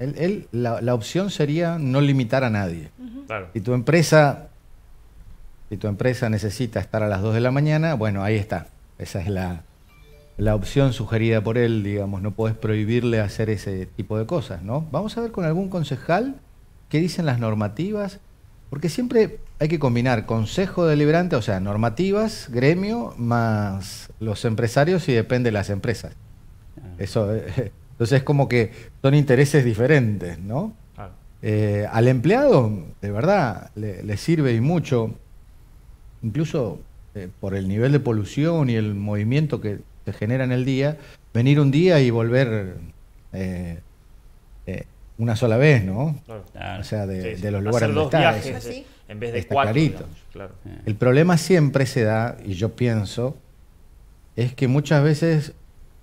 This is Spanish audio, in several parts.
Él, la, opción sería no limitar a nadie. y Si tu empresa, tu empresa necesita estar a las 2 de la mañana, bueno, ahí está. Esa es la, opción sugerida por él, digamos, no puedes prohibirle hacer ese tipo de cosas, ¿no? Vamos a ver con algún concejal qué dicen las normativas, porque siempre hay que combinar consejo deliberante, o sea, normativas, gremio, más los empresarios y depende de las empresas. Ah. Eso, eh, entonces es como que son intereses diferentes, ¿no? Eh, al empleado, de verdad, le, sirve y mucho, incluso eh, por el nivel de polución y el movimiento que se genera en el día, venir un día y volver eh, una sola vez, ¿no? O sea, de, los lugares donde está. ¿Ah, en vez de cuatro, El problema siempre se da, y yo pienso, es que muchas veces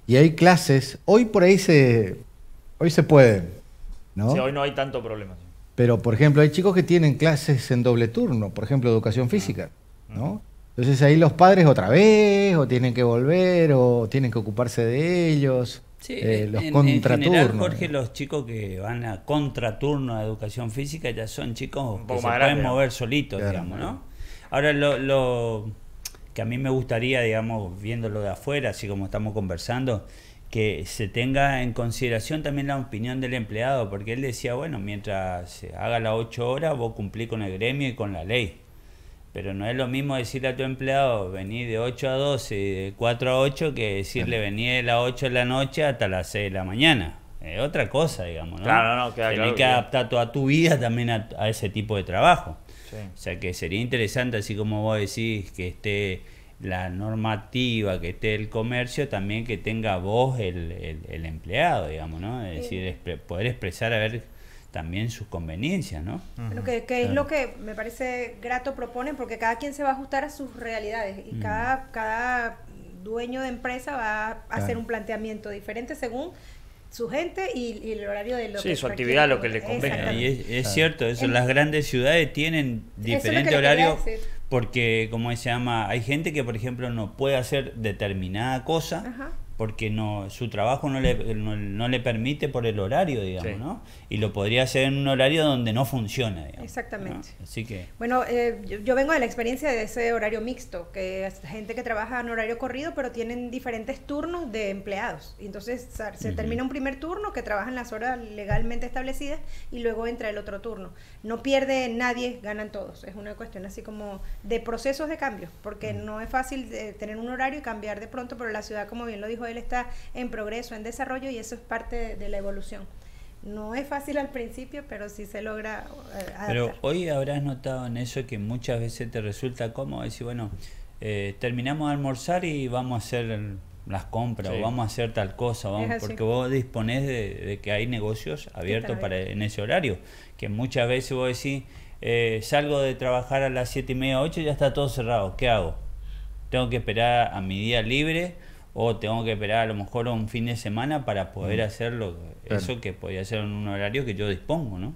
y hay clases. Hoy por ahí se, hoy se puede ¿no? hoy no hay tanto problema. Pero, por ejemplo, hay chicos que tienen clases en doble turno, por ejemplo, educación física, ah, ¿no? Entonces ahí los padres otra vez, o tienen que volver, o tienen que ocuparse de ellos. Sí, eh, los en, contraturnos. Jorge, los chicos que van a contraturno a educación física ya son chicos que se pueden mover solitos, digamos, ¿no? Ahora, lo que a mí me gustaría, digamos, viéndolo de afuera, así como estamos conversando, que se tenga en consideración también la opinión del empleado, porque él decía, bueno, mientras haga las 8 horas, vos cumplís con el gremio y con la ley. Pero no es lo mismo decirle a tu empleado, vení de 8 a 12, de 4 a 8, que decirle, vení de las 8 de la noche hasta las 6 de la mañana es eh, otra cosa, digamos, ¿no? Claro, no, que adaptar toda tu vida también a, ese tipo de trabajo. O sea que sería interesante, así como vos decís, que esté la normativa, que esté el comercio, también que tenga voz el, empleado, digamos, ¿no? Es decir, poder expresar a ver también sus conveniencias, ¿no? bueno que, que es lo que me parece grato proponen, porque cada quien se va a ajustar a sus realidades y mm. cada, cada dueño de empresa va a hacer un planteamiento diferente según su gente y, el horario de lo sí, su actividad, lo que le convenga. Y es, cierto, eso, las grandes ciudades tienen diferente horario porque, como se llama, hay gente que, por ejemplo, no puede hacer determinada cosa porque no, su trabajo no le, no, le permite por el horario, digamos, ¿no? Y lo podría hacer en un horario donde no funciona, digamos. Exactamente. Así que... Bueno, eh, yo, vengo de la experiencia de ese horario mixto, que es gente que trabaja en horario corrido, pero tienen diferentes turnos de empleados. y Entonces se termina un primer turno que trabajan las horas legalmente establecidas y luego entra el otro turno. No pierde nadie, ganan todos. Es una cuestión así como de procesos de cambio, porque no es fácil eh, tener un horario y cambiar de pronto, pero la ciudad, como bien lo dijo él está en progreso, en desarrollo y eso es parte de, la evolución. No es fácil al principio, pero si se logra. Eh, pero hoy habrás notado en eso que muchas veces te resulta cómodo decir, bueno, eh, terminamos de almorzar y vamos a hacer las compras o vamos a hacer tal cosa, vamos, porque vos disponés de, que hay negocios abiertos para en ese horario, que muchas veces vos decís, eh, salgo de trabajar a las 7 y media, 8 y ya está todo cerrado, ¿qué hago? Tengo que esperar a mi día libre o tengo que esperar a lo mejor un fin de semana para poder mm. hacer hacerlo, eso que podía ser en un horario que yo dispongo, ¿no?